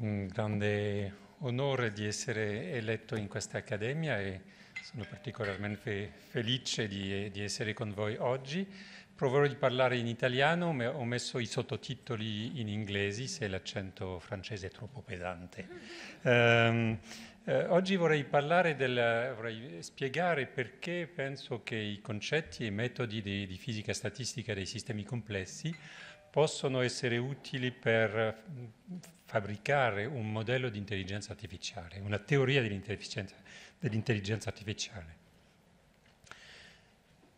un grande onore di essere eletto in questa accademia e sono particolarmente felice di, di essere con voi oggi. Proverò di parlare in italiano, ma ho messo i sottotitoli in inglese se l'accento francese è troppo pesante. Um, eh, oggi vorrei, della, vorrei spiegare perché penso che i concetti e i metodi di, di fisica statistica dei sistemi complessi possono essere utili per eh, fabbricare un modello di intelligenza artificiale, una teoria dell'intelligenza, dell'intelligenza artificiale.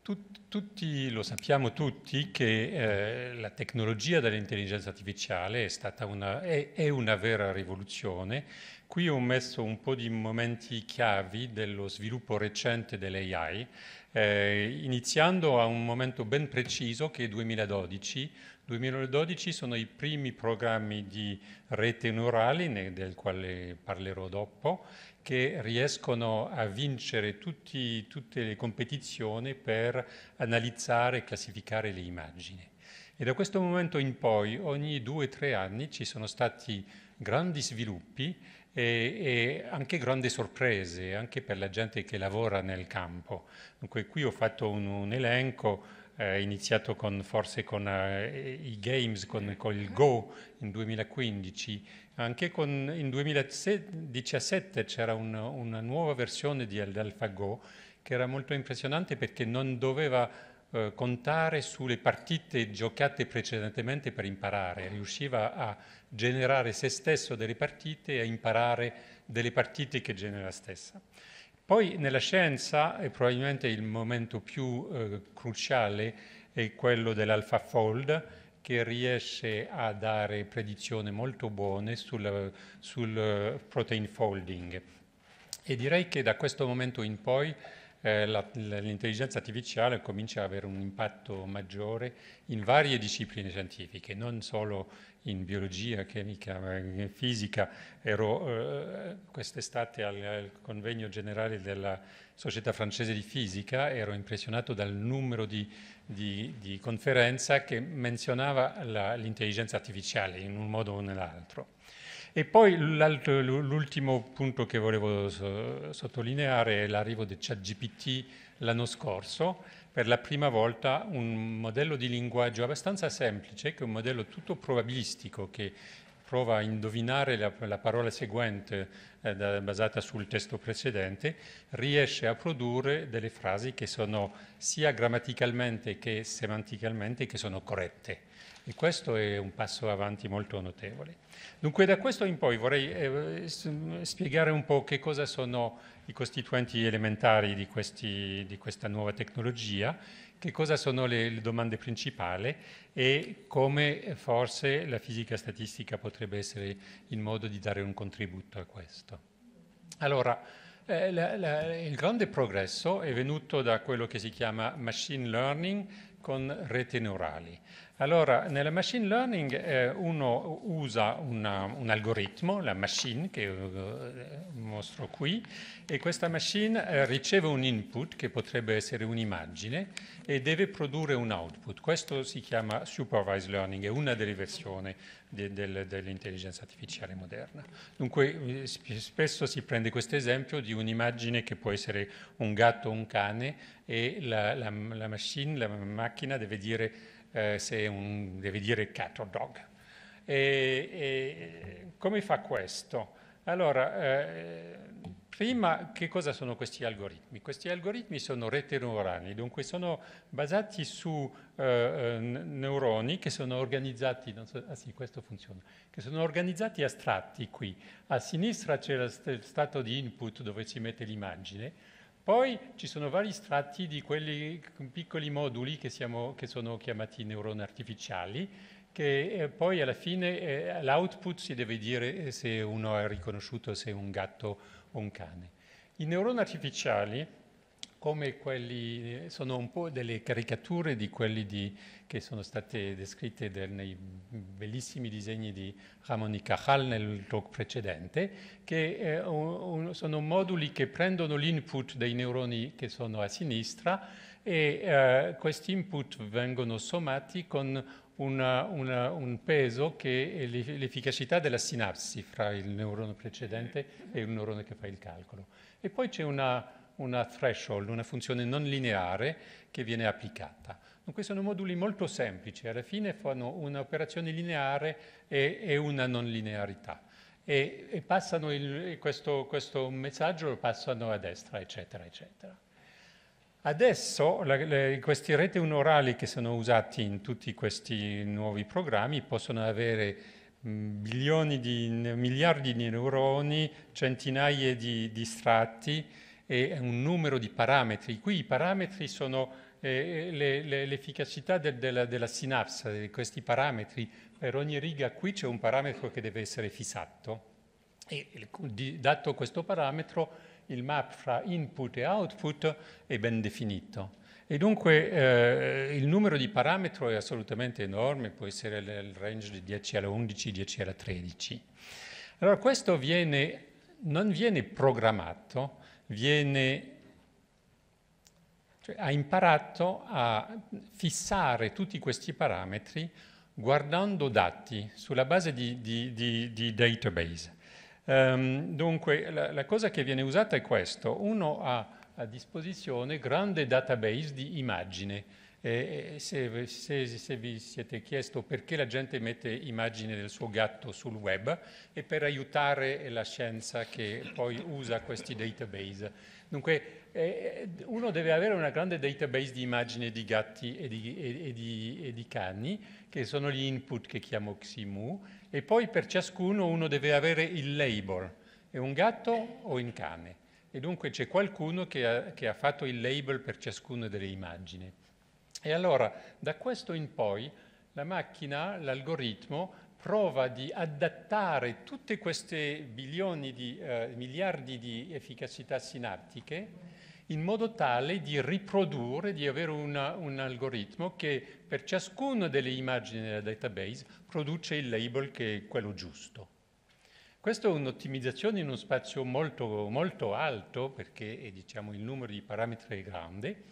Tut, tutti, lo sappiamo tutti che eh, la tecnologia dell'intelligenza artificiale è una, è, è una vera rivoluzione. Qui ho messo un po' di momenti chiavi dello sviluppo recente dell'AI, eh, iniziando a un momento ben preciso che è 2012, 2012 sono i primi programmi di rete neurali, del quale parlerò dopo, che riescono a vincere tutti, tutte le competizioni per analizzare e classificare le immagini. E da questo momento in poi, ogni due o tre anni, ci sono stati grandi sviluppi e, e, anche grandi sorprese, anche per la gente che lavora nel campo. Dunque qui ho fatto un, un elenco eh, iniziato con, forse con eh, i games, con, con, il Go in 2015, anche con, in 2017 c'era un, una nuova versione di AlphaGo che era molto impressionante perché non doveva eh, contare sulle partite giocate precedentemente per imparare, riusciva a generare se stesso delle partite e a imparare delle partite che genera stessa. Poi nella scienza, e probabilmente il momento più eh, cruciale è quello dell'alpha-fold, che riesce a dare predizioni molto buone sul, sul eh, protein folding. E direi che da questo momento in poi eh, la, l'intelligenza artificiale comincia ad avere un impatto maggiore in varie discipline scientifiche, non solo in biologia, chimica, fisica, ero eh, quest'estate al, al, convegno generale della Società Francese di Fisica, ero impressionato dal numero di, di, di conferenza che menzionava la, l'intelligenza artificiale in un modo o nell'altro. E poi l'ultimo punto che volevo so, sottolineare è l'arrivo del ChatGPT l'anno scorso, per la prima volta un modello di linguaggio abbastanza semplice, che è un modello tutto probabilistico, che prova a indovinare la, la parola seguente eh, da, basata sul testo precedente, riesce a produrre delle frasi che sono sia grammaticalmente che semanticalmente che sono corrette. E questo è un passo avanti molto notevole. Dunque da questo in poi vorrei eh, spiegare un po' che cosa sono i costituenti elementari di, questi, di questa nuova tecnologia, che cosa sono le, le domande principali e come eh, forse la fisica statistica potrebbe essere il modo di dare un contributo a questo. Allora, eh, la, la, il grande progresso è venuto da quello che si chiama machine learning con reti neurali. Allora, nella machine learning eh, uno usa una, un algoritmo, la machine che eh, mostro qui, e questa machine eh, riceve un input che potrebbe essere un'immagine e deve produrre un output. Questo si chiama supervised learning, è una delle versioni de, de, dell'intelligenza artificiale moderna. Dunque eh, spesso si prende questo esempio di un'immagine che può essere un gatto o un cane e la, la, la machine, la macchina deve dire eh, se un, deve dire cat o dog. E, e come fa questo? Allora, eh, prima che cosa sono questi algoritmi? Questi algoritmi sono rete neurali, dunque sono basati su eh, neuroni che sono organizzati, so, ah sì, questo funziona, che sono organizzati a qui. A sinistra c'è lo stato di input dove si mette l'immagine, poi ci sono vari strati di quelli mm, piccoli moduli che, siamo, che sono chiamati neuroni artificiali, che eh, poi alla fine eh, l'output si deve dire eh, se uno è riconosciuto se è un gatto o un cane. I neuroni artificiali come quelli, sono un po' delle caricature di quelli di, che sono state descritte del, nei bellissimi disegni di Ramon y Cajal nel talk precedente, che eh, un, sono moduli che prendono l'input dei neuroni che sono a sinistra e eh, questi input vengono sommati con una, una, un peso che è l'efficacità della sinapsi fra il neurone precedente e il neurone che fa il calcolo. E poi c'è una una threshold, una funzione non lineare che viene applicata. Dunque sono moduli molto semplici, alla fine fanno un'operazione lineare e, e, una non linearità. E, e passano il, questo, questo, messaggio, lo passano a destra, eccetera, eccetera. Adesso la, le, questi reti unorali che sono usati in tutti questi nuovi programmi possono avere milioni di, miliardi di neuroni, centinaia di, di strati, e un numero di parametri. Qui i parametri sono eh, eh le, le, l'efficacità del, della, della sinapsa, di questi parametri. Per ogni riga qui c'è un parametro che deve essere fissato e dato questo parametro il map fra input e output è ben definito. E dunque eh, il numero di parametro è assolutamente enorme, può essere il range di 10 alla 11, 10 alla 13. Allora questo viene, non viene programmato, viene, cioè, ha imparato a fissare tutti questi parametri guardando dati sulla base di, di, di, di database. Um, dunque, la, la, cosa che viene usata è questo. Uno ha a disposizione grande database di immagine, eh, se, se, se, vi siete chiesto perché la gente mette immagini del suo gatto sul web, è per aiutare la scienza che poi usa questi database. Dunque, eh, uno deve avere una grande database di immagini di gatti e di, e, e di, e di cani, che sono gli input che chiamo Ximu, e poi per ciascuno uno deve avere il label, è un gatto o un cane. E dunque c'è qualcuno che ha, che ha fatto il label per ciascuna delle immagini. E allora da questo in poi la macchina, l'algoritmo, prova di adattare tutte queste milioni di eh, miliardi di efficacità sinaptiche in modo tale di riprodurre, di avere una, un algoritmo che per ciascuna delle immagini della database produce il label che è quello giusto. Questa è un'ottimizzazione in uno spazio molto, molto alto perché diciamo, il numero di parametri è grande,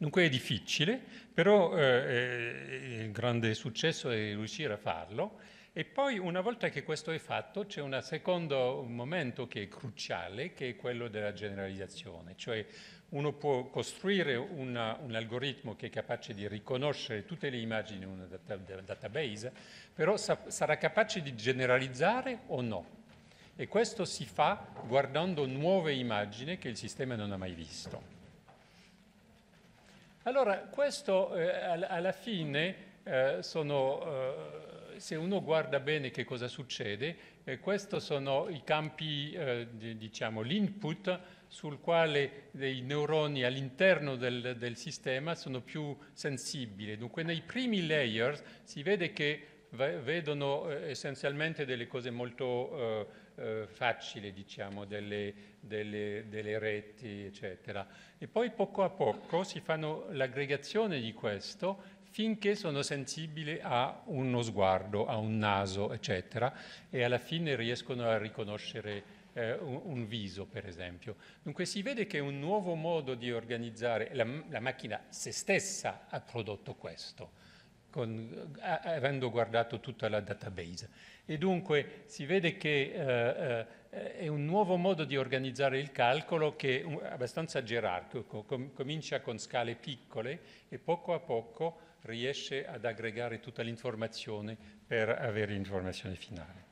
Dunque è difficile, però eh, eh, il grande successo è riuscire a farlo. E poi una volta che questo è fatto c'è un secondo momento che è cruciale, che è quello della generalizzazione, cioè uno può costruire una, un algoritmo che è capace di riconoscere tutte le immagini in un data, database, però sa, sarà capace di generalizzare o no. E questo si fa guardando nuove immagini che il sistema non ha mai visto. Allora, questo eh, alla fine eh, sono eh, se uno guarda bene che cosa succede, eh, questi sono i campi, eh, di, diciamo, l'input sul quale dei neuroni all'interno del, del, sistema sono più sensibili. Dunque nei primi layers si vede che vedono eh, essenzialmente delle cose molto eh, facile diciamo, delle, delle, delle, reti, eccetera. E poi poco a poco si fanno l'aggregazione di questo finché sono sensibili a uno sguardo, a un naso, eccetera, e alla fine riescono a riconoscere eh, un, un, viso, per esempio. Dunque si vede che un nuovo modo di organizzare, la, la macchina se stessa ha prodotto questo, con, avendo guardato tutta la database. E dunque si vede che eh, eh è un nuovo modo di organizzare il calcolo che è abbastanza gerarchico, com- comincia con scale piccole e poco a poco riesce ad aggregare tutta l'informazione per avere l'informazione finale.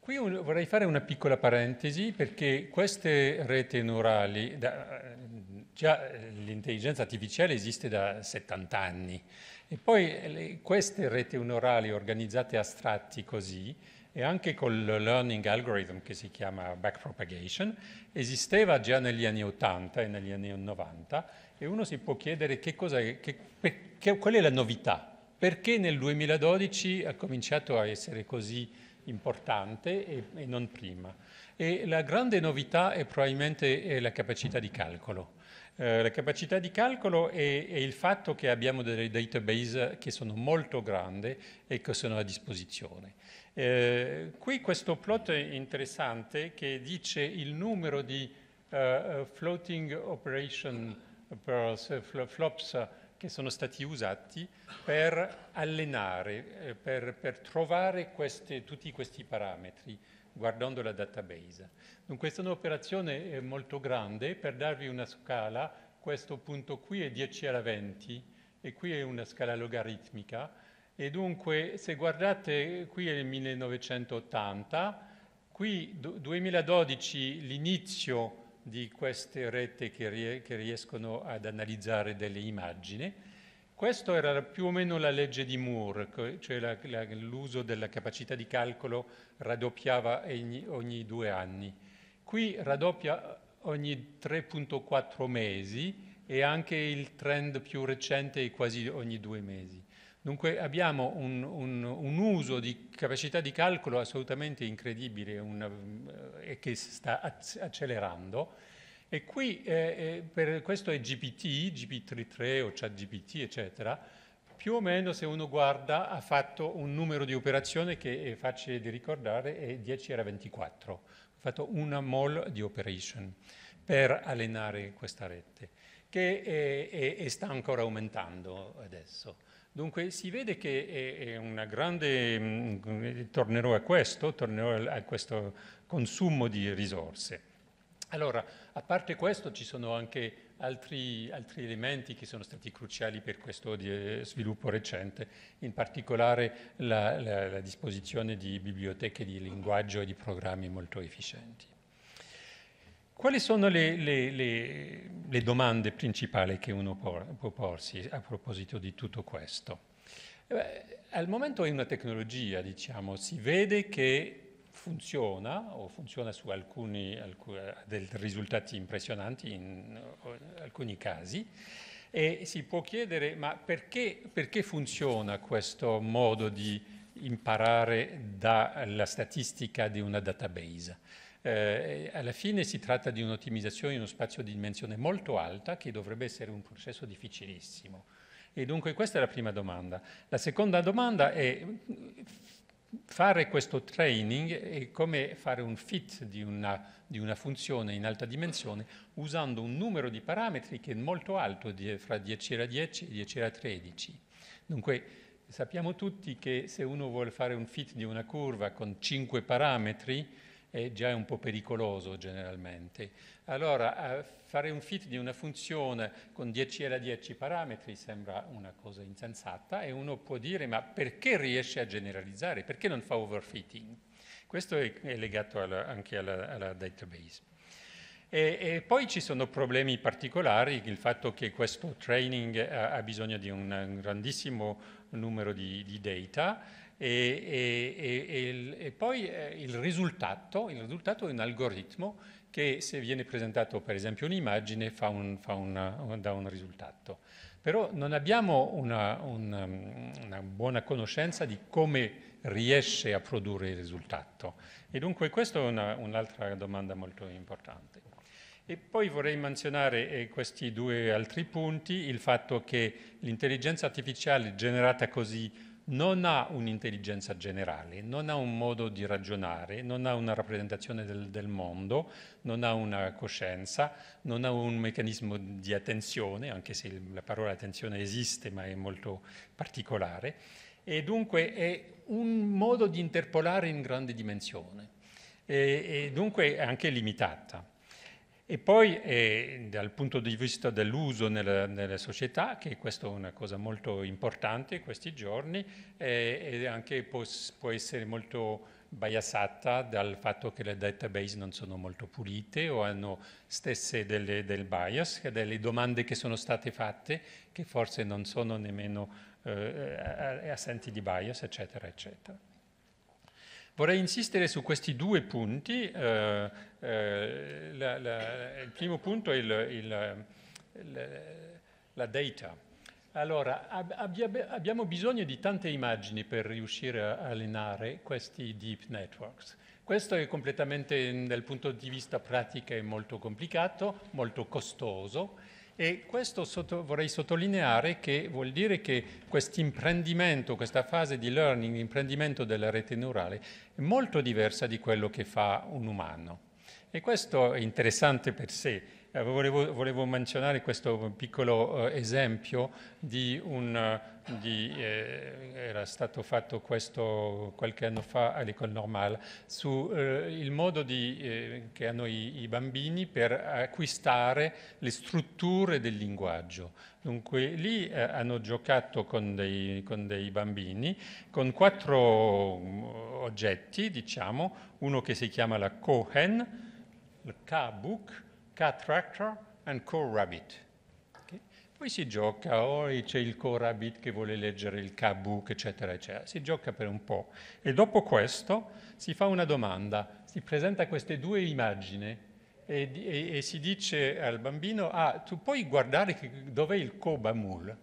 Qui vorrei fare una piccola parentesi perché queste reti neurali, da, Già eh, l'intelligenza artificiale esiste da 70 anni e poi eh, le, queste reti neurali organizzate astratti così e anche col learning algorithm che si chiama backpropagation esisteva già negli anni 80 e negli anni 90 e uno si può chiedere che cosa, che, che, qual è la novità, perché nel 2012 ha cominciato a essere così importante e, e non prima. E la grande novità è probabilmente la capacità di calcolo. Eh, la capacità di calcolo è il fatto che abbiamo delle database che sono molto grandi e che sono a disposizione. Eh, qui questo plot è interessante che dice il numero di uh, floating operation per flops che sono stati usati per allenare, eh, per, per trovare queste, tutti questi parametri guardando la database. Dunque questa è un'operazione eh, molto grande, per darvi una scala, questo punto qui è 10 alla 20 e qui è una scala logaritmica e dunque se guardate qui è il 1980, qui 2012 l'inizio di queste reti che, ries che riescono ad analizzare delle immagini questa era più o meno la legge di Moore, cioè la, la, l'uso della capacità di calcolo raddoppiava ogni, ogni due anni. Qui raddoppia ogni 3.4 mesi e anche il trend più recente è quasi ogni due mesi. Dunque abbiamo un, un, un uso di capacità di calcolo assolutamente incredibile eh, e che sta accelerando e qui eh, eh, per questo è GPT, GPT-3 o ChatGPT, eccetera. Più o meno, se uno guarda, ha fatto un numero di operazioni che è facile di ricordare, è 10 alla 24. Ha fatto una mole di operation per allenare questa rete, che è, è, è sta ancora aumentando adesso. Dunque si vede che è, una grande, mm, tornerò a questo, tornerò a questo consumo di risorse. Allora, a parte questo ci sono anche altri, altri elementi che sono stati cruciali per questo di, eh, sviluppo recente, in particolare la, la, la disposizione di biblioteche di linguaggio e di programmi molto efficienti. Quali sono le, le, le, le, domande principali che uno por, può porsi a proposito di tutto questo? Eh, al momento è una tecnologia, diciamo, si vede che funziona o funziona su alcuni, alcuni risultati impressionanti in alcuni casi e si può chiedere ma perché, perché funziona questo modo di imparare dalla statistica di una database? Eh, alla fine si tratta di un'ottimizzazione in uno spazio di dimensione molto alta che dovrebbe essere un processo difficilissimo. E dunque questa è la prima domanda. La seconda domanda è fare questo training è come fare un fit di una, di una, funzione in alta dimensione usando un numero di parametri che è molto alto, di, fra 10 alla 10 e 10 alla 13. Dunque sappiamo tutti che se uno vuole fare un fit di una curva con 5 parametri, è già un po' pericoloso generalmente. Allora eh, fare un fit di una funzione con 10 alla 10 parametri sembra una cosa insensata e uno può dire ma perché riesce a generalizzare? Perché non fa overfitting? Questo è, legato alla, anche alla, alla database. E, e poi ci sono problemi particolari, il fatto che questo training ha, ha bisogno di un, grandissimo numero di, di data e, e, e, il, e, poi eh, il risultato, il risultato, è un algoritmo che se viene presentato per esempio un'immagine fa un, fa una, dà un risultato. Però non abbiamo una, una, una, buona conoscenza di come riesce a produrre il risultato. E dunque questa è un'altra domanda molto importante. E poi vorrei menzionare eh, questi due altri punti, il fatto che l'intelligenza artificiale generata così non ha un'intelligenza generale, non ha un modo di ragionare, non ha una rappresentazione del, del, mondo, non ha una coscienza, non ha un meccanismo di attenzione, anche se la parola attenzione esiste ma è molto particolare, e dunque è un modo di interpolare in grande dimensione e, e dunque è anche limitata. E poi eh, dal punto di vista dell'uso nella, nelle società, che questa è una cosa molto importante in questi giorni, eh, e anche può, può essere molto biasata dal fatto che le database non sono molto pulite o hanno stesse delle, del bias, delle domande che sono state fatte che forse non sono nemmeno eh, eh assenti di bias, eccetera, eccetera. Vorrei insistere su questi due punti. Eh, eh, la, la, il primo punto è il, il, il, la data. Allora, ab, abbiamo bisogno di tante immagini per riuscire a allenare questi deep networks. Questo è completamente, dal punto di vista pratico, molto complicato, molto costoso e questo sotto, vorrei sottolineare che vuol dire che questo imprendimento, questa fase di learning, l'imprendimento della rete neurale, è molto diversa di quello che fa un umano. E questo è interessante per sé, eh, volevo, volevo, menzionare questo piccolo eh, esempio di un... Eh, di, eh, era stato fatto questo qualche anno fa all'Ecole Normale, sul modo di, che hanno i, i bambini per acquistare le strutture del linguaggio. Dunque lì eh, hanno giocato con dei, con dei, bambini, con quattro mm, oggetti, diciamo, uno che si chiama la Kohen, il Kabuk, Cat Tractor and Core Rabbit. Okay? Poi si gioca, oh, c'è il Core Rabbit che vuole leggere il K-Book, eccetera, eccetera. Si gioca per un po'. E dopo questo si fa una domanda, si presenta queste due immagini e, e, e si dice al bambino, ah, tu puoi guardare che, dov'è il Co-Bamul?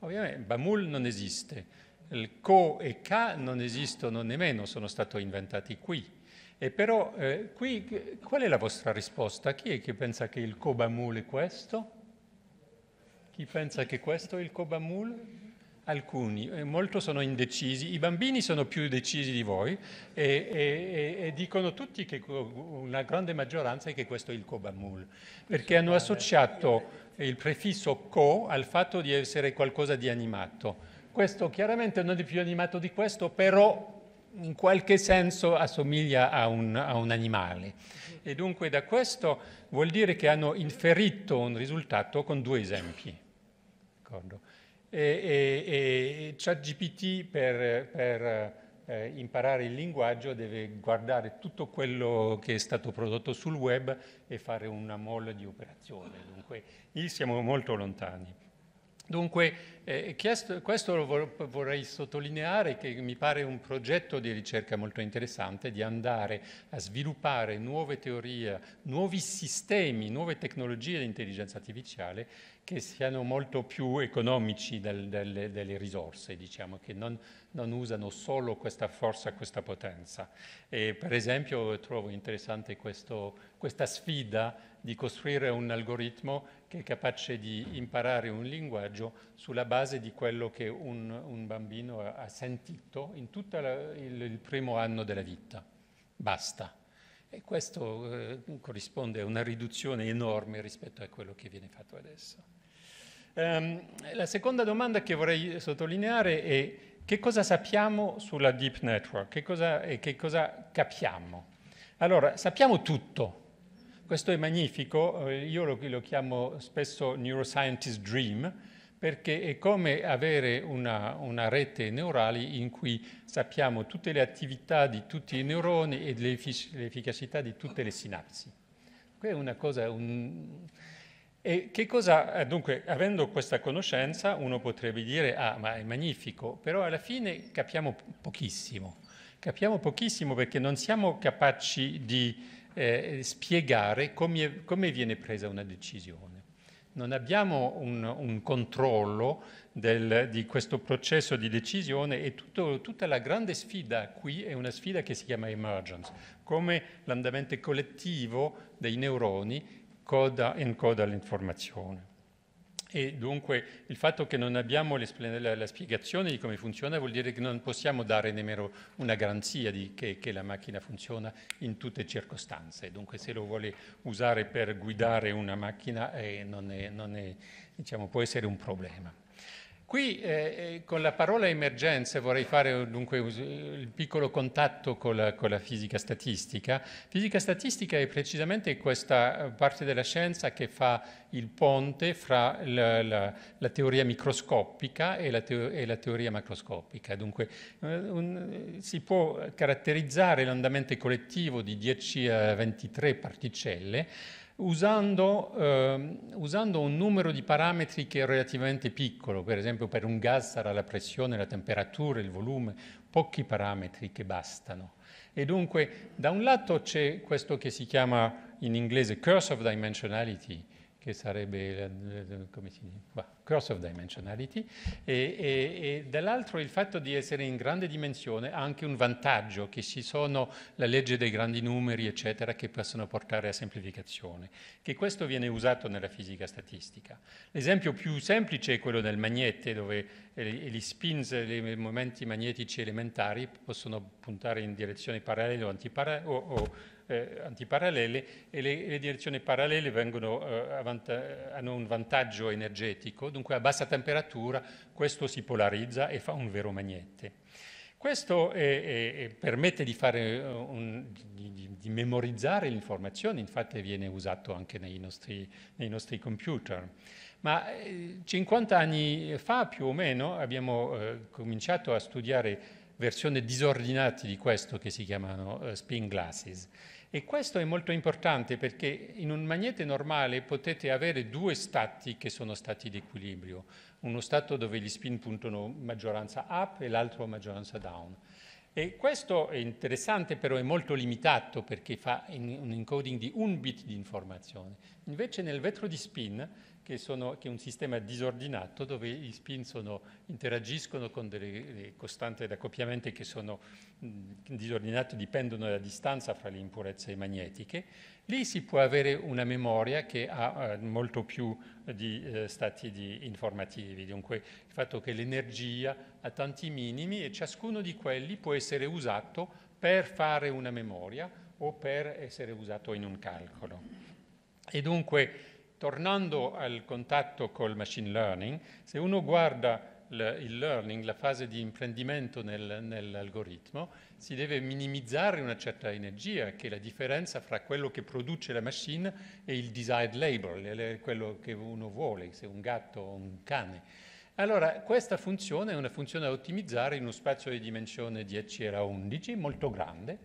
Ovviamente Bamul non esiste, il Co e K non esistono nemmeno, sono stati inventati qui. E però eh, qui qual è la vostra risposta? Chi è che pensa che il Kobamul è questo? Chi pensa che questo è il Kobamul? Alcuni, eh, molto sono indecisi, i bambini sono più decisi di voi e, e, e, e dicono tutti che una grande maggioranza è che questo è il Kobamul, perché hanno associato il prefisso ko al fatto di essere qualcosa di animato. Questo chiaramente non è più animato di questo, però in qualche senso assomiglia a un, a un animale. E dunque da questo vuol dire che hanno inferito un risultato con due esempi. D'accordo? E, e, e ChatGPT per, per eh, imparare il linguaggio deve guardare tutto quello che è stato prodotto sul web e fare una molla di operazione. Dunque, lì siamo molto lontani. Dunque, eh, chiesto, questo vorrei sottolineare che mi pare un progetto di ricerca molto interessante di andare a sviluppare nuove teorie, nuovi sistemi, nuove tecnologie di intelligenza artificiale che siano molto più economici del, del, delle risorse, diciamo, che non, non, usano solo questa forza, questa potenza. E per esempio trovo interessante questo, questa sfida di costruire un algoritmo che è capace di imparare un linguaggio sulla base base di quello che un, un bambino ha sentito in tutto il, il, primo anno della vita. Basta. E questo eh, corrisponde a una riduzione enorme rispetto a quello che viene fatto adesso. Um, la seconda domanda che vorrei sottolineare è che cosa sappiamo sulla deep network che cosa, e che cosa capiamo. Allora, sappiamo tutto, questo è magnifico, eh, io lo, lo, chiamo spesso neuroscientist dream, perché è come avere una, una, rete neurale in cui sappiamo tutte le attività di tutti i neuroni e l'effic- l'efficacità di tutte le sinapsi. Questa è una cosa... Un... E che cosa, eh, dunque, avendo questa conoscenza, uno potrebbe dire, ah, ma è magnifico, però alla fine capiamo pochissimo. Capiamo pochissimo perché non siamo capaci di eh, spiegare come, come viene presa una decisione non abbiamo un, un controllo del, di questo processo di decisione e tutto, tutta la grande sfida qui è una sfida che si chiama emergence, come l'andamento collettivo dei neuroni coda, encoda l'informazione. E dunque il fatto che non abbiamo la, la, spiegazione di come funziona vuol dire che non possiamo dare nemmeno una garanzia di che, che, la macchina funziona in tutte le circostanze. Dunque se lo vuole usare per guidare una macchina eh, non, è, non è, diciamo, può essere un problema. Qui eh, eh, con la parola emergenza vorrei fare dunque il piccolo contatto con la, con la fisica statistica. Fisica statistica è precisamente questa eh, parte della scienza che fa il ponte fra la, la, la teoria microscopica e la, teo, e teoria macroscopica. Dunque eh, un, si può caratterizzare l'andamento collettivo di 10 a 23 particelle usando, eh, usando, un numero di parametri che è relativamente piccolo, per esempio per un gas sarà la pressione, la temperatura, il volume, pochi parametri che bastano. E dunque da un lato c'è questo che si chiama in inglese curse of dimensionality, che sarebbe dice, cross of dimensionality, e, e, e dall'altro il fatto di essere in grande dimensione ha anche un vantaggio, che ci sono la legge dei grandi numeri, eccetera, che possono portare a semplificazione, che questo viene usato nella fisica statistica. L'esempio più semplice è quello del magnete, dove eh, gli spins, i momenti magnetici elementari possono puntare in direzioni parallele o, antiparallele, eh, antiparallele e le, le, direzioni parallele vengono, eh, hanno un vantaggio energetico, dunque a bassa temperatura questo si polarizza e fa un vero magnete. Questo è, è, permette di, eh, un, di, di, memorizzare l'informazione, infatti viene usato anche nei nostri, nei nostri computer. Ma 50 eh, anni fa più o meno abbiamo eh, cominciato a studiare versioni disordinate di questo che si chiamano eh, spin glasses e questo è molto importante perché in un magnete normale potete avere due stati che sono stati di equilibrio, uno stato dove gli spin puntano maggioranza up e l'altro maggioranza down. E questo è interessante, però è molto limitato perché fa un encoding di un bit di informazione. Invece nel vetro di spin, che, sono, che è un sistema disordinato, dove i spin sono, interagiscono con delle costanti accoppiamento che sono disordinate, dipendono dalla distanza fra le impurezze magnetiche, lì si può avere una memoria che ha eh, molto più di eh, stati di informativi. Dunque il fatto che l'energia a tanti minimi e ciascuno di quelli può essere usato per fare una memoria o per essere usato in un calcolo. E dunque, tornando al contatto col machine learning, se uno guarda il learning, la fase di imprendimento nel, nell'algoritmo, si deve minimizzare una certa energia, che è la differenza fra quello che produce la machine e il desired label, quello che uno vuole, se un gatto o un cane. Allora, questa funzione è una funzione da ottimizzare in uno spazio di dimensione 10 era 11, molto grande.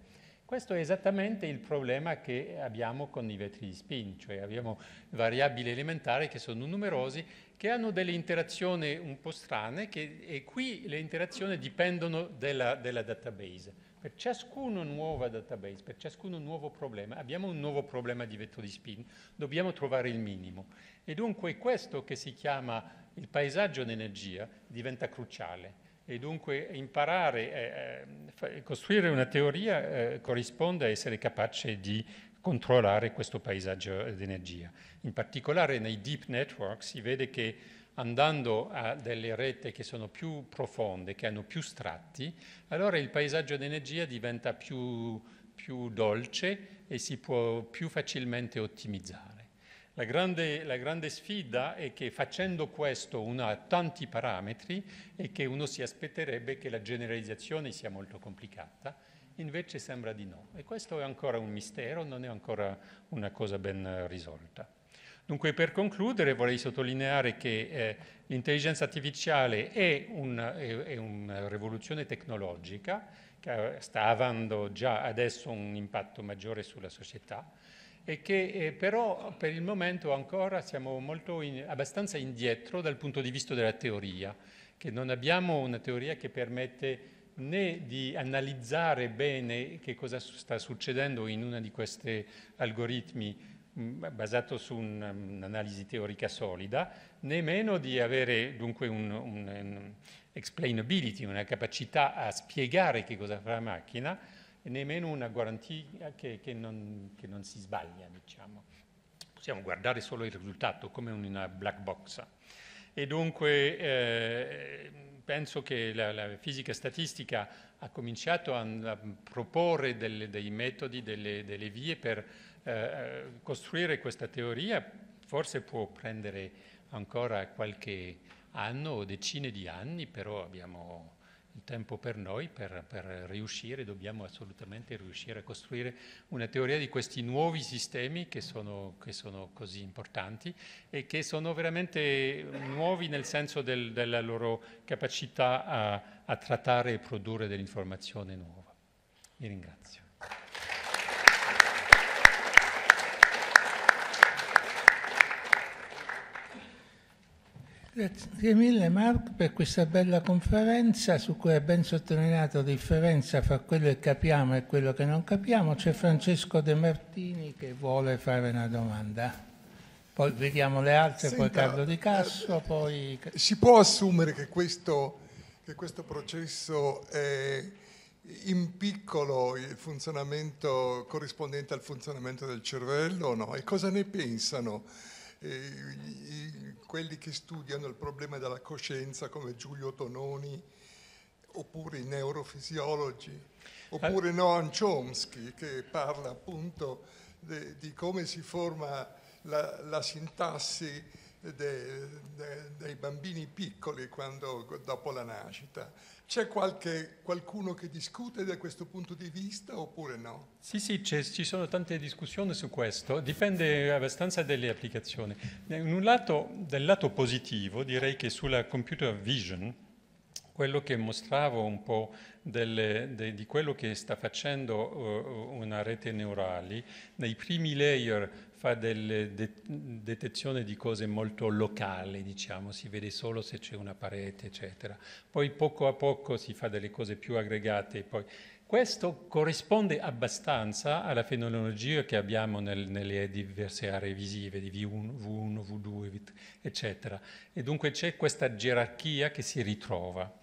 Questo è esattamente il problema che abbiamo con i vetri di spin, cioè abbiamo variabili elementari che sono numerosi, che hanno delle interazioni un po' strane, che, e qui le interazioni dipendono dalla database per ciascuno nuovo database, per ciascuno nuovo problema, abbiamo un nuovo problema di vettori spin, dobbiamo trovare il minimo. E dunque questo che si chiama il paesaggio d'energia diventa cruciale. E dunque imparare, eh, eh costruire una teoria eh, corrisponde a essere capace di controllare questo paesaggio d'energia. In particolare nei deep network si vede che andando a delle rette che sono più profonde, che hanno più strati, allora il paesaggio d'energia diventa più, più dolce e si può più facilmente ottimizzare. La grande, la grande, sfida è che facendo questo uno ha tanti parametri e che uno si aspetterebbe che la generalizzazione sia molto complicata, invece sembra di no. E questo è ancora un mistero, non è ancora una cosa ben risolta. Dunque per concludere vorrei sottolineare che eh, l'intelligenza artificiale è, un, è, è una eh, rivoluzione tecnologica che eh, sta avendo già adesso un impatto maggiore sulla società, e che eh, però per il momento ancora siamo in, abbastanza indietro dal punto di vista della teoria, che non abbiamo una teoria che permette né di analizzare bene che cosa sta succedendo in uno di questi algoritmi Mm, basato su un'analisi teorica solida, nemmeno di avere dunque un, un, un explainability, una capacità a spiegare che cosa fa la macchina, e nemmeno una garanzia che, che, non, che non si sbaglia, diciamo. Possiamo guardare solo il risultato, come una black box. E dunque eh, penso che la, la, fisica statistica ha cominciato a, a proporre delle, dei metodi, delle, delle vie per eh, eh, costruire questa teoria forse può prendere ancora qualche anno o decine di anni, però abbiamo il tempo per noi per, per riuscire, dobbiamo assolutamente riuscire a costruire una teoria di questi nuovi sistemi che sono, che sono così importanti e che sono veramente nuovi nel senso del, della loro capacità a, a trattare e produrre dell'informazione nuova. Vi ringrazio. Grazie mille Mark per questa bella conferenza su cui hai ben sottolineato la differenza fra quello che capiamo e quello che non capiamo. C'è Francesco De Martini che vuole fare una domanda. Poi vediamo le altre, Senta, poi Carlo Di Casso, poi... Si può assumere che questo, che questo processo è in piccolo il funzionamento corrispondente al funzionamento del cervello o no? E cosa ne pensano? eh, quelli che studiano il problema della coscienza come Giulio Tononi oppure i neurofisiologi, oppure eh. Noam Chomsky che parla appunto de, di come si forma la, la sintassi de, de, dei bambini piccoli quando, dopo la nascita. C'è qualche, qualcuno che discute da questo punto di vista oppure no? Sì, sì, ci sono tante discussioni su questo, dipende abbastanza dalle applicazioni. Eh, lato, dal lato positivo direi che sulla computer vision, quello che mostravo un po' delle, de, di quello che sta facendo uh, una rete neurale, nei primi layer fa delle de- detezione di cose molto locali, diciamo, si vede solo se c'è una parete, eccetera. Poi poco a poco si fa delle cose più aggregate. Poi. Questo corrisponde abbastanza alla fenomenologia che abbiamo nel, nelle diverse aree visive di V1, V1, V2, eccetera. E dunque c'è questa gerarchia che si ritrova.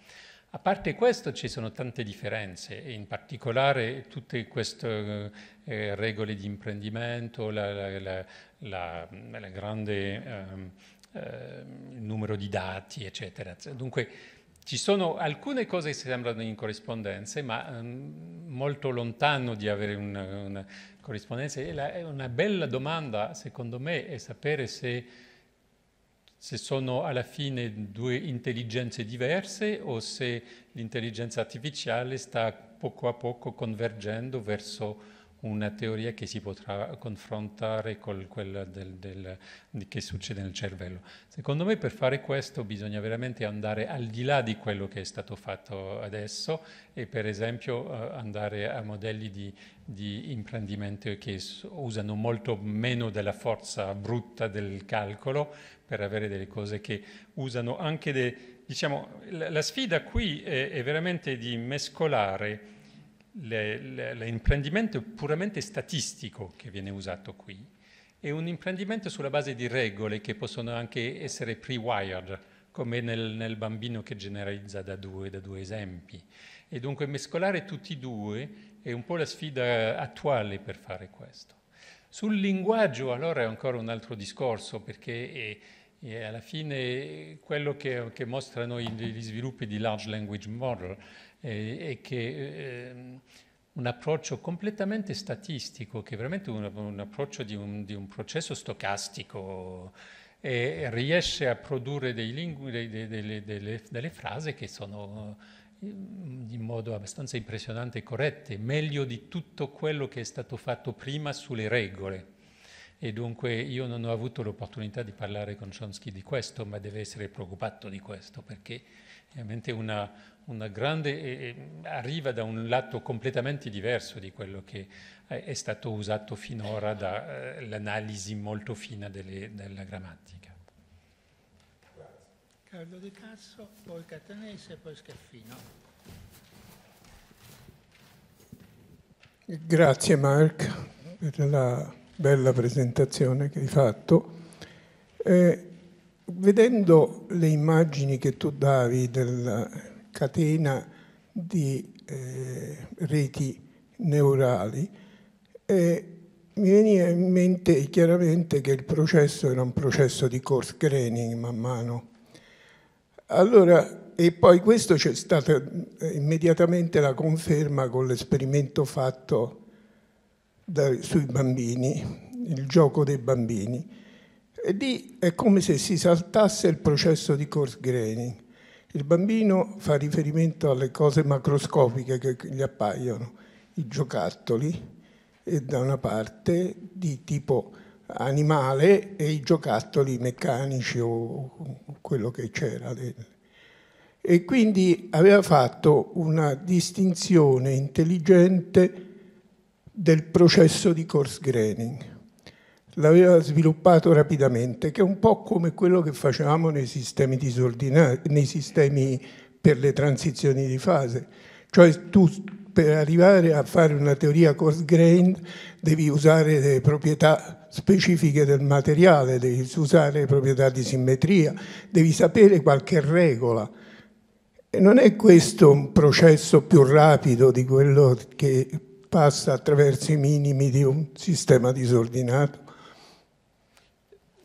A parte questo ci sono tante differenze, e in particolare tutte queste eh, eh regole di imprendimento, il grande ehm, eh, numero di dati, eccetera. Cioè, dunque ci sono alcune cose che sembrano in corrispondenza, ma ehm, molto lontano di avere una, una corrispondenza. È una bella domanda, secondo me, è sapere se se sono alla fine due intelligenze diverse o se l'intelligenza artificiale sta poco a poco convergendo verso una teoria che si potrà confrontare con quella del, del, che succede nel cervello. Secondo me per fare questo bisogna veramente andare al di là di quello che è stato fatto adesso e per esempio eh, andare a modelli di, di imprendimento che usano molto meno della forza brutta del calcolo per avere delle cose che usano anche de, diciamo, la, sfida qui è, è veramente di mescolare l'imprendimento puramente statistico che viene usato qui e un imprendimento sulla base di regole che possono anche essere pre-wired, come nel, nel, bambino che generalizza da due, da due, esempi. E dunque mescolare tutti e due è un po' la sfida attuale per fare questo. Sul linguaggio allora è ancora un altro discorso perché è, e alla fine quello che, che mostrano gli sviluppi di large language model è, eh, è che eh, un approccio completamente statistico, che è veramente un, un approccio di un, di un, processo stocastico, eh, riesce a produrre lingu- dei, dei, delle, delle, delle frasi che sono ehm, in modo abbastanza impressionante e corrette, meglio di tutto quello che è stato fatto prima sulle regole e dunque io non ho avuto l'opportunità di parlare con Chomsky di questo, ma deve essere preoccupato di questo perché ovviamente una, una grande eh, arriva da un lato completamente diverso di quello che è stato usato finora dall'analisi eh, molto fina delle, della grammatica. Carlo De Casso, poi Catanese e poi Scaffino. Grazie Mark per la bella presentazione che hai fatto. Eh, vedendo le immagini che tu davi della catena di eh, reti neurali, eh, mi veniva in mente chiaramente che il processo era un processo di course graining man mano. Allora, e poi questo c'è stata eh, immediatamente la conferma con l'esperimento fatto da, sui bambini, il gioco dei bambini. E lì è come se si saltasse il processo di Corsgraining. Il bambino fa riferimento alle cose macroscopiche che gli appaiono, i giocattoli, e da una parte di tipo animale e i giocattoli meccanici o quello che c'era. E quindi aveva fatto una distinzione intelligente del processo di course graining. L'aveva sviluppato rapidamente, che è un po' come quello che facevamo nei sistemi nei sistemi per le transizioni di fase. Cioè tu per arrivare a fare una teoria coarse grained devi usare le proprietà specifiche del materiale, devi usare le proprietà di simmetria, devi sapere qualche regola. E non è questo un processo più rapido di quello che passa attraverso i minimi di un sistema disordinato.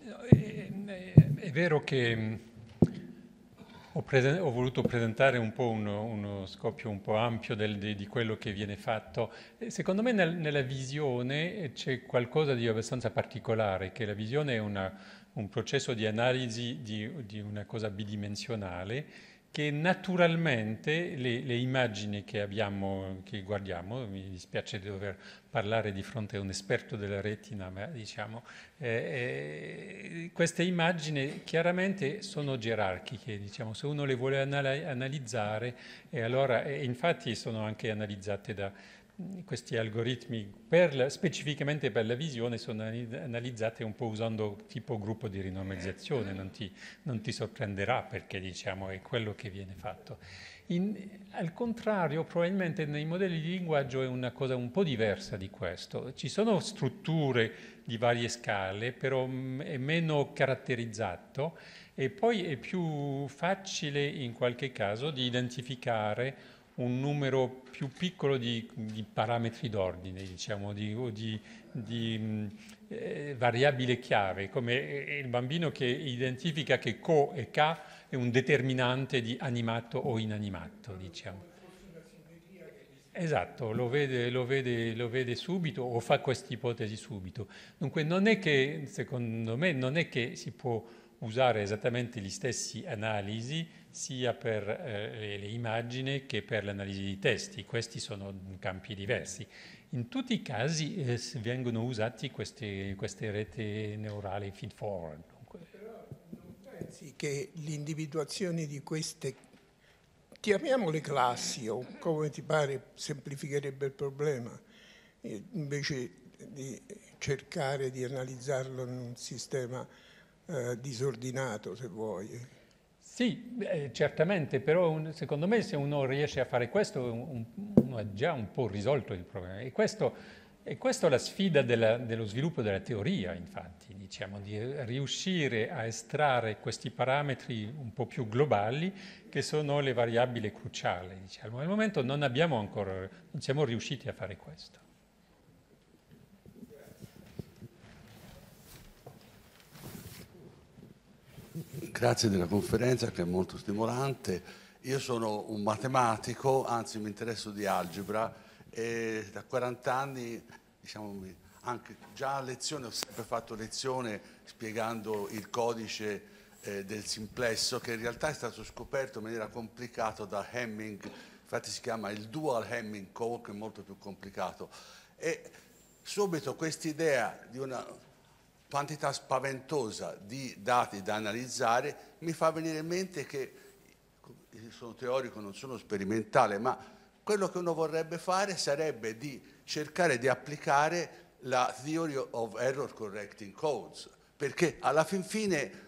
È, eh, è, è vero che mm, ho, presen- ho, voluto presentare un po' uno, uno scoppio un po' ampio del, di, di, quello che viene fatto. Secondo me nel, nella visione eh, c'è qualcosa di abbastanza particolare, che la visione è una, un processo di analisi di, di una cosa bidimensionale che naturalmente le, le immagini che, abbiamo, che guardiamo, mi dispiace di dover parlare di fronte a un esperto della retina, ma diciamo, eh, eh queste immagini chiaramente sono gerarchiche, diciamo, se uno le vuole analizzare, e eh, allora, eh, infatti sono anche analizzate da, questi algoritmi per la, specificamente per la visione sono analizzati un po' usando tipo gruppo di rinormalizzazione, non ti, non ti sorprenderà perché diciamo, è quello che viene fatto. In, al contrario, probabilmente nei modelli di linguaggio è una cosa un po' diversa di questo. Ci sono strutture di varie scale, però mm, è meno caratterizzato e poi è più facile in qualche caso di identificare un numero più piccolo di, di parametri d'ordine, diciamo, di, di, di mm, eh, variabile chiave, come eh, il bambino che identifica che co e ca è un determinante di animato o inanimato, diciamo. Esatto, lo vede, lo, vede, lo vede, subito o fa questa ipotesi subito. Dunque non è che, secondo me, non è che si può usare esattamente gli stessi analisi sia per eh, le immagini che per l'analisi di testi. Questi sono campi diversi. In tutti i casi eh, vengono usati queste, queste reti neurali feed-forward. Però non pensi che l'individuazione di queste, chiamiamole classi o come ti pare, semplificherebbe il problema, invece di cercare di analizzarlo in un sistema eh, disordinato, se vuoi. Sì, eh, certamente, però un, secondo me se uno riesce a fare questo, un, uno ha già un po' risolto il problema. E, questo, e questa è la sfida della, dello sviluppo della teoria, infatti, diciamo, di riuscire a estrarre questi parametri un po' più globali che sono le variabili cruciali. Diciamo. Al momento non, ancora, non siamo riusciti a fare questo. Grazie della conferenza che è molto stimolante. Io sono un matematico, anzi mi interesso di algebra e da 40 anni, diciamo, anche già a lezione ho sempre fatto lezione spiegando il codice eh, del simplesso che in realtà è stato scoperto in maniera complicata da Hemming, infatti si chiama il dual Hemming-Cole che è molto più complicato. E subito quest'idea di una quantità spaventosa di dati da analizzare, mi fa venire in mente che, sono teorico, non sono sperimentale, ma quello che uno vorrebbe fare sarebbe di cercare di applicare la Theory of Error Correcting Codes, perché alla fin fine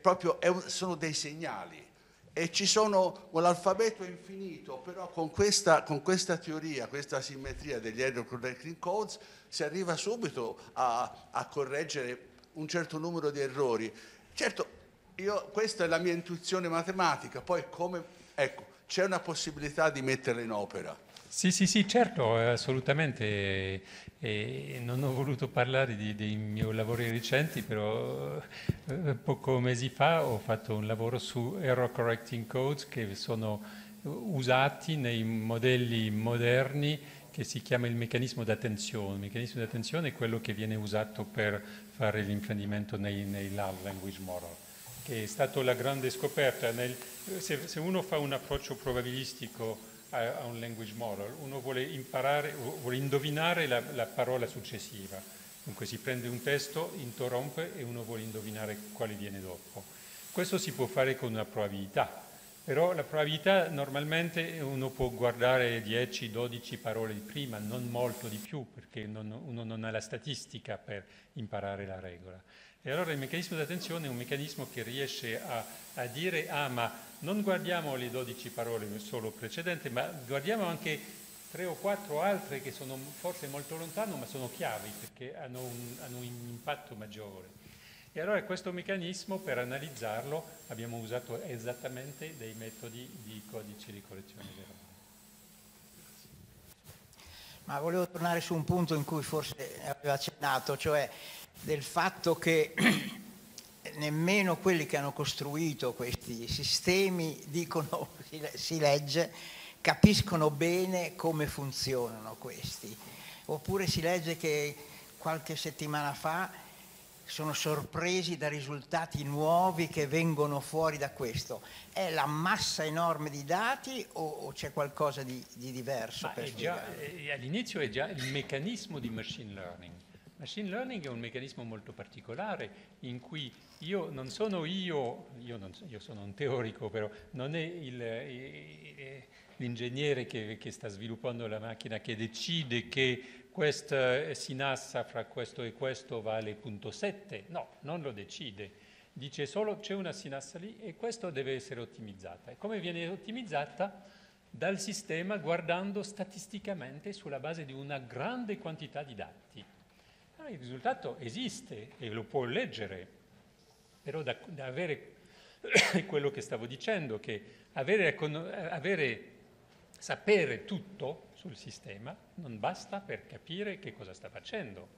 proprio, sono dei segnali e ci sono con l'alfabeto infinito, però con questa, con questa teoria, questa simmetria degli endocrine codes si arriva subito a, a, correggere un certo numero di errori. Certo, io, questa è la mia intuizione matematica, poi come, ecco, c'è una possibilità di metterla in opera. Sì, sì, sì, certo, assolutamente. E non ho voluto parlare di, dei miei lavori recenti, però eh, poco mesi fa ho fatto un lavoro su error correcting codes che sono usati nei modelli moderni che si chiama il meccanismo d'attenzione. Il meccanismo d'attenzione è quello che viene usato per fare l'imprendimento nei, nei language model, che è stata la grande scoperta. Nel, se, se uno fa un approccio probabilistico a, un language model, uno vuole, imparare, vuole indovinare la, la, parola successiva. Dunque si prende un testo, interrompe e uno vuole indovinare quale viene dopo. Questo si può fare con una probabilità, però la probabilità normalmente uno può guardare 10-12 parole di prima, non molto di più, perché non, uno non ha la statistica per imparare la regola. E allora il meccanismo di attenzione è un meccanismo che riesce a, a dire, ah ma non guardiamo le 12 parole solo precedenti, ma guardiamo anche tre o quattro altre che sono forse molto lontane, ma sono chiavi perché hanno un, hanno un, impatto maggiore. E allora questo meccanismo per analizzarlo abbiamo usato esattamente dei metodi di codici di correzione verbale. Ma volevo tornare su un punto in cui forse avevo accennato, cioè del fatto che nemmeno quelli che hanno costruito questi sistemi, dicono, si legge, capiscono bene come funzionano questi. Oppure si legge che qualche settimana fa sono sorpresi da risultati nuovi che vengono fuori da questo. È la massa enorme di dati o, o c'è qualcosa di, di diverso? Già, eh, all'inizio è già il meccanismo di machine learning Machine learning è un meccanismo molto particolare in cui io non sono io, io, non, io sono un teorico però, non è eh, eh, eh, l'ingegnere che, che, sta sviluppando la macchina che decide che questa sinassa fra questo e questo vale 0.7, no, non lo decide, dice solo c'è una sinassa lì e questo deve essere ottimizzata. E come viene ottimizzata? Dal sistema guardando statisticamente sulla base di una grande quantità di dati il risultato esiste e lo può leggere, però da, da avere quello che stavo dicendo, che avere, avere, sapere tutto sul sistema non basta per capire che cosa sta facendo.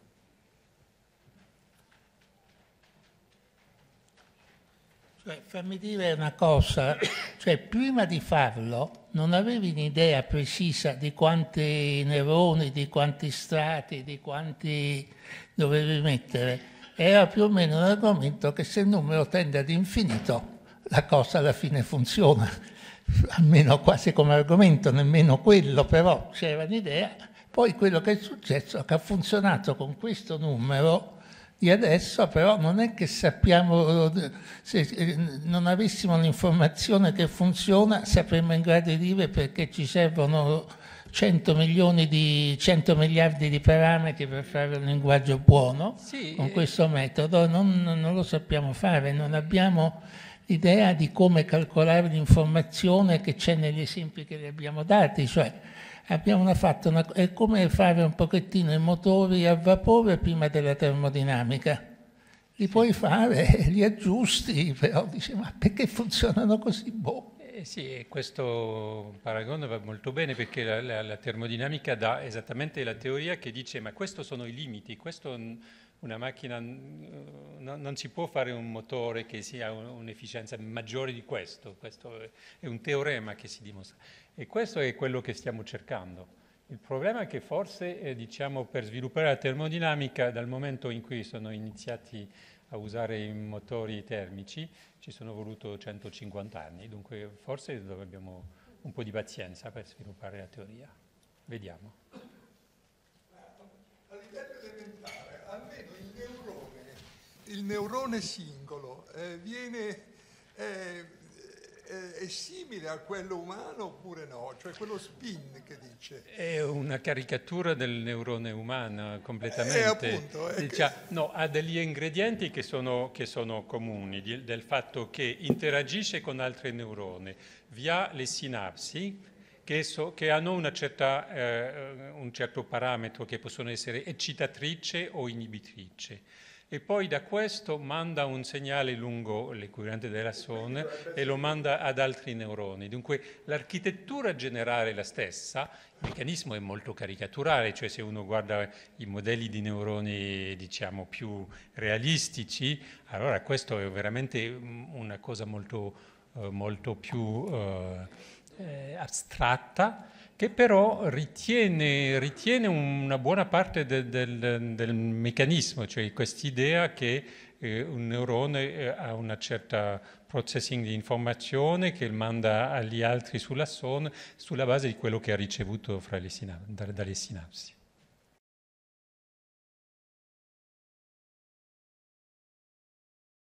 Cioè, fammi dire una cosa, cioè, prima di farlo non avevi un'idea precisa di quanti neuroni, di quanti strati, di quanti dovevi mettere. Era più o meno un argomento che se il numero tende ad infinito la cosa alla fine funziona, almeno quasi come argomento, nemmeno quello, però c'era un'idea. Poi quello che è successo è che ha funzionato con questo numero di adesso, però non è che sappiamo, se non avessimo l'informazione che funziona, saremmo in grado di dire perché ci servono 100, milioni di, 100 miliardi di parametri per fare un linguaggio buono sì. con eh. questo metodo, non, non lo sappiamo fare, non abbiamo idea di come calcolare l'informazione che c'è negli esempi che vi abbiamo dati, cioè Abbiamo fatto una, è come fare un pochettino i motori a vapore prima della termodinamica. Li puoi fare, li aggiusti, però dici ma perché funzionano così? Boh. Eh sì, questo paragone va molto bene perché la, la, la, termodinamica dà esattamente la teoria che dice ma questi sono i limiti, questo una macchina no, non si può fare un motore che sia un'efficienza maggiore di questo, questo è un teorema che si dimostra. E questo è quello che stiamo cercando. Il problema è che forse, eh, diciamo, per sviluppare la termodinamica, dal momento in cui sono iniziati a usare i motori termici, ci sono voluto 150 anni, dunque forse abbiamo un po' di pazienza per sviluppare la teoria. Vediamo. A livello elementare, almeno il neurone, il neurone singolo, eh, viene simile a quello umano oppure no? Cioè quello spin che dice. È una caricatura del neurone umano eh, completamente. Eh, appunto, eh, che... no, ha degli ingredienti che sono, che sono comuni, di, del fatto che interagisce con altri neuroni via le sinapsi che, so, che hanno certa, eh, un certo parametro che possono essere eccitatrice o inibitrice e poi da questo manda un segnale lungo l'equivalente della sonde e lo manda ad altri neuroni. Dunque l'architettura generale è la stessa, il meccanismo è molto caricaturale, cioè se uno guarda i modelli di neuroni diciamo più realistici, allora questo è veramente una cosa molto, eh, molto più eh, eh astratta che però ritiene, ritiene, una buona parte del, del, del meccanismo, cioè quest'idea che eh, un neurone eh, ha una certa processing di informazione che manda agli altri sulla zona sulla base di quello che ha ricevuto le sinap- dalle sinapsi.